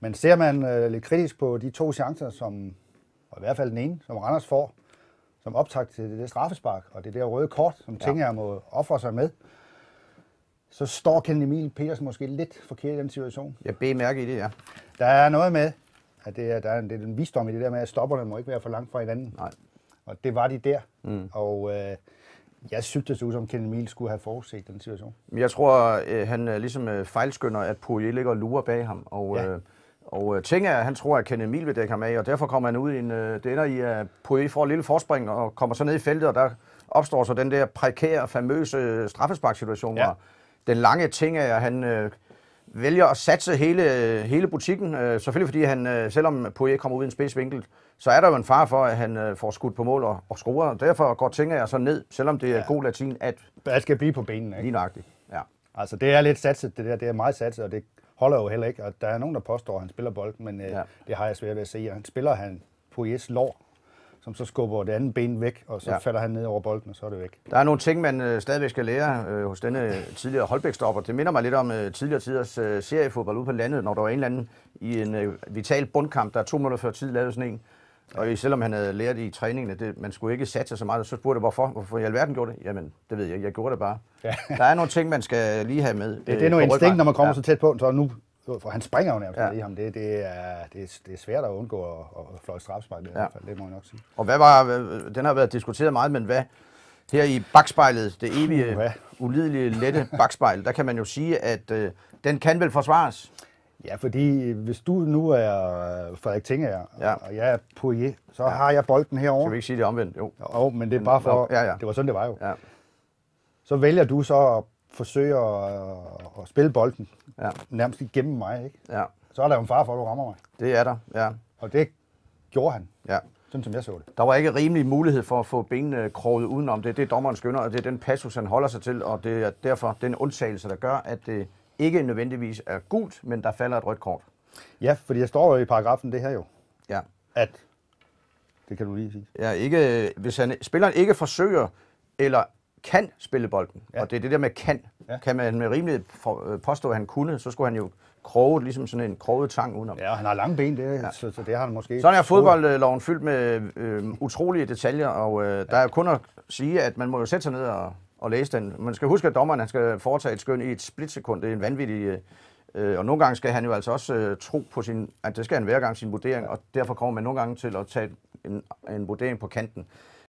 Men ser man øh, lidt kritisk på de to chancer, som, og i hvert fald den ene, som Randers får, som optag til det, det straffespark, og det der røde kort, som ja. jeg må ofre sig med, så står Kenneth Emil Petersen måske lidt forkert i den situation. Jeg beder mærke i det, ja. Der er noget med, at det er, der er en, det er en visdom i det der med, at stopperne må ikke være for langt fra hinanden. Nej. Og det var de der. Mm. Og øh, jeg synes det så ud som, Kenneth Emil skulle have forudset den situation. Jeg tror, øh, han øh, ligesom øh, fejlskynder, at Poirier ligger og lurer bag ham. Og, ja. øh, og øh, er, jeg, han tror, at Kenneth Emil vil dække ham af, og derfor kommer han ud i en, øh, det ender i, at Poe får et lille forspring og kommer så ned i feltet, og der opstår så den der prekære, famøse øh, straffesparksituation, ja. den lange ting er, at han øh, vælger at satse hele, øh, hele butikken, øh, selvfølgelig fordi han, øh, selvom Poirier kommer ud i en spidsvinkel, så er der jo en far for, at han øh, får skudt på mål og, og skruer, og derfor går tænker jeg så ned, selvom det er ja. god latin, at... At skal blive på benene, ikke? Lige nøjagtigt, ja. Altså, det er lidt satset, det der. Det er meget satset, og det, holder jo heller ikke, og der er nogen, der påstår, at han spiller bold, men øh, ja. det har jeg svært ved at se. Han spiller han på Jes lår, som så skubber det andet ben væk, og så ja. falder han ned over bolden, og så er det væk. Der er nogle ting, man øh, stadigvæk skal lære øh, hos denne tidligere Holbæk-stopper. Det minder mig lidt om øh, tidligere tiders øh, seriefodbold ude på landet, når der var en eller anden i en øh, vital bundkamp, der to måneder før tid lavede sådan en, og selvom han havde lært i træningen, det, man skulle ikke satse så meget, så spurgte jeg, hvorfor? Hvorfor i alverden gjorde det? Jamen, det ved jeg ikke. Jeg gjorde det bare. Ja. Der er nogle ting, man skal lige have med. Det, øh, det er noget instinkt, når man kommer ja. så tæt på, så nu for han springer jo nærmest ja. i ham. Det, det, er, det, er, det er svært at undgå at, at fløje strafspark, det, ja. det må jeg nok sige. Og hvad var, den har været diskuteret meget, men hvad her i bagspejlet, det evige, ulidelige, lette bagspejl, der kan man jo sige, at øh, den kan vel forsvares? Ja, fordi hvis du nu er Frederik Tinger, ja. og jeg er Poirier, så ja. har jeg bolden herovre. Kan vi ikke sige det omvendt? Jo. Jo, men det er bare for, ja, ja. det var sådan, det var jo. Ja. Så vælger du så at forsøge at, at spille bolden ja. nærmest igennem mig, ikke? Ja. Så er der jo en far for, at du rammer mig. Det er der, ja. Og det gjorde han. Ja. Sådan som jeg så det. Der var ikke rimelig mulighed for at få benene kroget udenom det. Det er dommeren skynder, og det er den passus, han holder sig til, og det er derfor den undtagelse, der gør, at det ikke nødvendigvis er gult, men der falder et rødt kort. Ja, fordi jeg står jo i paragrafen det her jo. Ja. At, det kan du lige sige. Ja, ikke, hvis han, spilleren ikke forsøger eller kan spille bolden, ja. og det er det der med kan, ja. kan man med rimelighed for, øh, påstå, at han kunne, så skulle han jo kroget, ligesom sådan en kroget tang udenom. Ja, han har lange ben, det, ja. så, så det har han måske... Sådan er fodboldloven fyldt med øh, utrolige detaljer, og øh, ja. der er kun at sige, at man må jo sætte sig ned og at læse den. Man skal huske, at dommeren han skal foretage et skøn i et splitsekund. Det er en vanvittig... Øh, og nogle gange skal han jo altså også øh, tro på sin... At det skal han hver gang sin vurdering, og derfor kommer man nogle gange til at tage en, en vurdering på kanten.